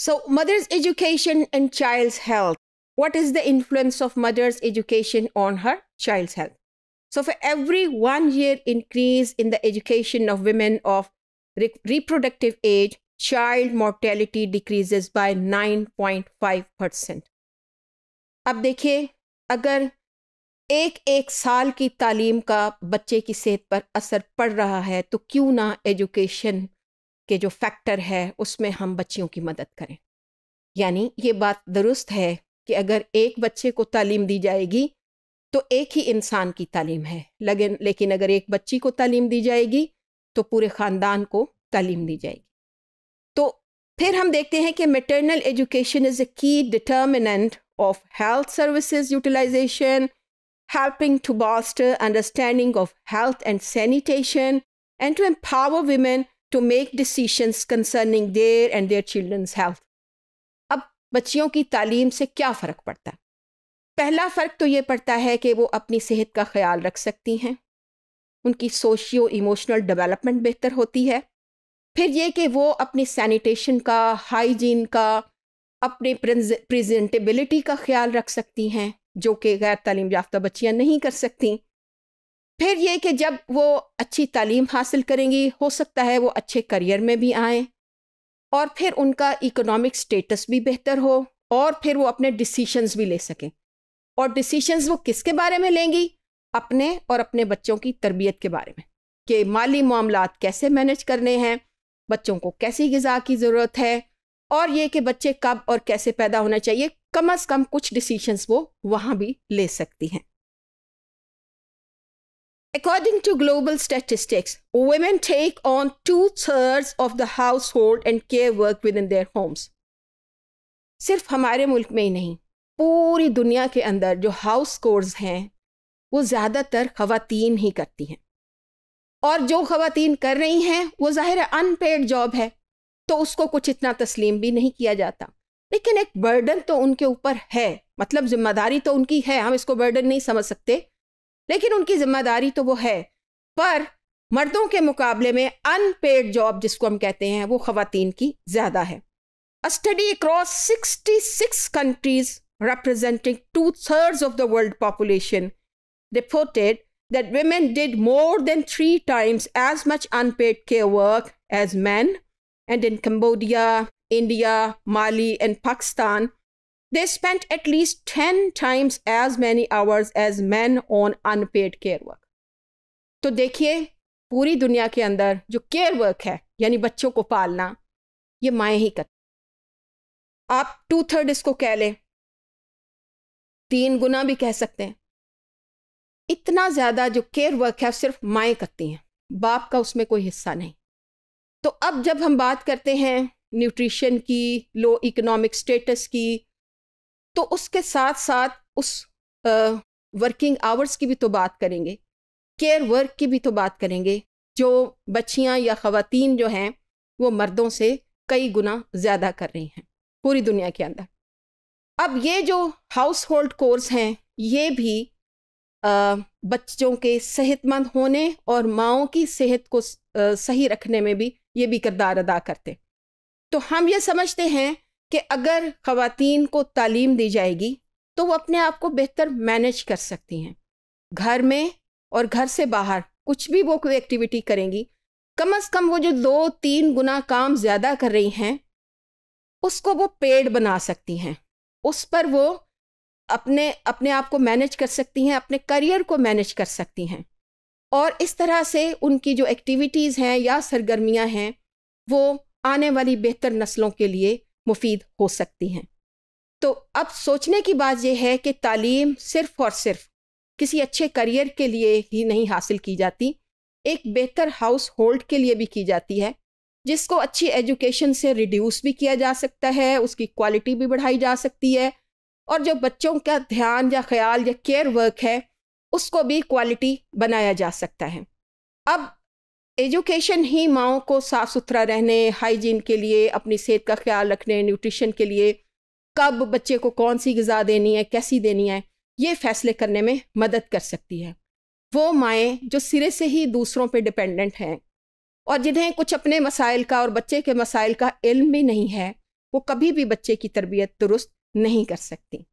So, mother's education and child's health. What is the influence of mother's education on her child's health? So, for every one year increase in the education of women of re reproductive age, child mortality decreases by 9.5 percent. अब देखिए अगर एक एक साल की तालीम का बच्चे की सेहत पर असर पड़ रहा है तो क्यों ना एजुकेशन के जो फैक्टर है उसमें हम बच्चियों की मदद करें यानी ये बात दुरुस्त है कि अगर एक बच्चे को तालीम दी जाएगी तो एक ही इंसान की तालीम है लेकिन लेकिन अगर एक बच्ची को तालीम दी जाएगी तो पूरे ख़ानदान को तालीम दी जाएगी तो फिर हम देखते हैं कि maternal education is a key determinant of health services utilization helping to bolster understanding of health and sanitation and to empower women to make decisions concerning their and their children's health अब बच्चियों की तालीम से क्या फ़र्क पड़ता है पहला फ़र्क तो ये पड़ता है कि वो अपनी सेहत का ख्याल रख सकती हैं उनकी सोशियो इमोशनल डेवलपमेंट बेहतर होती है फिर ये कि वो अपने सैनिटेशन का हाइजीन का अपने प्रेजेंटेबिलिटी का ख्याल रख सकती हैं जो कि गैर तालीम याफ्ता बच्चियाँ नहीं कर सकती फिर ये कि जब वो अच्छी तालीम हासिल करेंगी हो सकता है वो अच्छे करियर में भी आएँ और फिर उनका इकोनॉमिक स्टेटस भी बेहतर हो और फिर वो अपने डिसीशंस भी ले सकें और डिसीशंस वो किसके बारे में लेंगी अपने और अपने बच्चों की तरबियत के बारे में कि माली मामला कैसे मैनेज करने हैं बच्चों को कैसी गज़ा की ज़रूरत है और ये कि बच्चे कब और कैसे पैदा होना चाहिए कम अज़ कम कुछ डिसीशंस वो वहाँ भी ले सकती हैं According to global statistics, women take on two thirds of the household and care work within their homes. सिर्फ हमारे मुल्क में ही नहीं पूरी दुनिया के अंदर जो हाउस कोर्स हैं वो ज़्यादातर खातन ही करती हैं और जो खवतिन कर रही हैं वो ज़ाहिर अनपेड जॉब है तो उसको कुछ इतना तस्लीम भी नहीं किया जाता लेकिन एक बर्डन तो उनके ऊपर है मतलब जिम्मेदारी तो उनकी है हम इसको बर्डन नहीं समझ सकते लेकिन उनकी जिम्मेदारी तो वो है पर मर्दों के मुकाबले में अनपेड जॉब जिसको हम कहते हैं वो खातन की ज्यादा है study across sixty six countries representing two third of the world population reported that women did more than three times as much unpaid के work as man and in Cambodia India Mali and Pakistan They spent at least 10 times as many hours as men on unpaid care work. तो देखिए पूरी दुनिया के अंदर जो care work है यानी बच्चों को पालना ये माएँ ही करती आप टू थर्ड इसको कह लें तीन गुना भी कह सकते हैं इतना ज़्यादा जो केयर वर्क है सिर्फ माएँ करती हैं बाप का उसमें कोई हिस्सा नहीं तो अब जब हम बात करते हैं न्यूट्रिशन की लो इकोनॉमिक स्टेटस की तो उसके साथ साथ उस वर्किंग आवर्स की भी तो बात करेंगे केयर वर्क की भी तो बात करेंगे जो बच्चियां या ख़वान जो हैं वो मर्दों से कई गुना ज़्यादा कर रही हैं पूरी दुनिया के अंदर अब ये जो हाउस होल्ड कोर्स हैं ये भी आ, बच्चों के सेहतमंद होने और माओ की सेहत को आ, सही रखने में भी ये भी किरदार अदा करते तो हम ये समझते हैं कि अगर ख़वातीन को तालीम दी जाएगी तो वो अपने आप को बेहतर मैनेज कर सकती हैं घर में और घर से बाहर कुछ भी वो कोई एक्टिविटी करेंगी कम अज़ कम वो जो दो तीन गुना काम ज़्यादा कर रही हैं उसको वो पेड बना सकती हैं उस पर वो अपने अपने आप को मैनेज कर सकती हैं अपने करियर को मैनेज कर सकती हैं और इस तरह से उनकी जो एक्टिविटीज़ हैं या सरगर्मियाँ हैं वो आने वाली बेहतर नस्लों के लिए मुफीद हो सकती हैं तो अब सोचने की बात यह है कि तालीम सिर्फ और सिर्फ किसी अच्छे करियर के लिए ही नहीं हासिल की जाती एक बेहतर हाउस होल्ड के लिए भी की जाती है जिसको अच्छी एजुकेशन से रिड्यूस भी किया जा सकता है उसकी क्वालिटी भी बढ़ाई जा सकती है और जो बच्चों का ध्यान या ख्याल या केयर वर्क है उसको भी क्वालिटी बनाया जा सकता है अब एजुकेशन ही माओ को साफ़ सुथरा रहने हाइजीन के लिए अपनी सेहत का ख्याल रखने न्यूट्रिशन के लिए कब बच्चे को कौन सी गज़ा देनी है कैसी देनी है ये फैसले करने में मदद कर सकती है वो माएँ जो सिरे से ही दूसरों पे डिपेंडेंट हैं और जिन्हें कुछ अपने मसाइल का और बच्चे के मसाइल का इल्म भी नहीं है वो कभी भी बच्चे की तरबियत दुरुस्त नहीं कर सकती